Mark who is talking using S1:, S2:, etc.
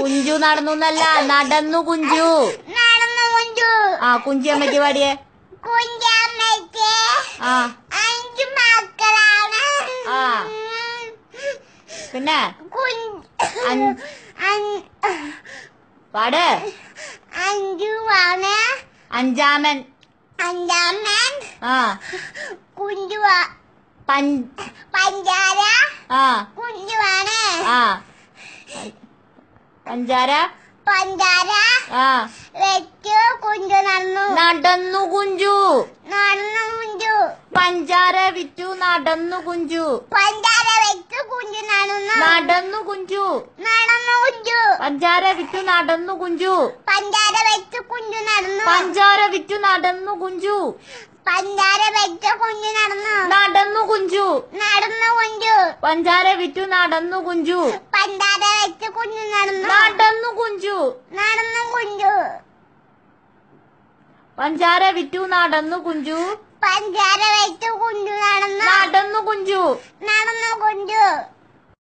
S1: കുഞ്ചു നടന്നു എന്നല്ല നടന്നു കുഞ്ചു നടന്നു കുഞ്ചു ആ കുഞ്ചു അമ്മയ്ക്ക് പാടിയേ കുഞ്ചമ്മയ്ക്ക് ആ അഞ്ച് മക്കളാണ് പിന്നെ പാട് അഞ്ചുവാണ് അഞ്ചാമൻ അഞ്ചാമൻ ആ കുഞ്ചു പഞ്ചാര ആ കുഞ്ഞുമാണ് ആ പഞ്ചാര പഞ്ചാര ആ വെച്ചു കുഞ്ചു നടന്നു
S2: നടന്നു കുഞ്ചു
S1: നടന്നു കുഞ്ചു പഞ്ചാര വിറ്റു
S2: നടന്നു കുഞ്ചു
S3: പഞ്ചാര വെച്ചു കുഞ്ചു നടന്നു നടന്നു
S2: കുഞ്ചു നടന്നു കുഞ്ചു പഞ്ചാര വിറ്റു നടന്നു കുഞ്ചു
S3: പഞ്ചാര വെച്ചു കുഞ്ചു നടന്നു പഞ്ചാര
S2: വിറ്റു നടന്നു കുഞ്ചു പഞ്ചാര വെച്ചു കുഞ്ഞു നടന്നു കുഞ്ചു
S1: നടന്നു കുഞ്ചു
S2: പഞ്ചാര വിറ്റു നടന്നു കുഞ്ചു
S1: പഞ്ചാര വെച്ചു കുഞ്ഞു നടന്നു നടന്നു കുഞ്ചു നടന്നു കുഞ്ചു
S2: പഞ്ചാര വിറ്റു നടന്നു കുഞ്ചു
S1: പഞ്ചാര വെച്ചു കുഞ്ചു നടന്നു നടന്നു
S2: കുഞ്ചു നടന്നു കുഞ്ചു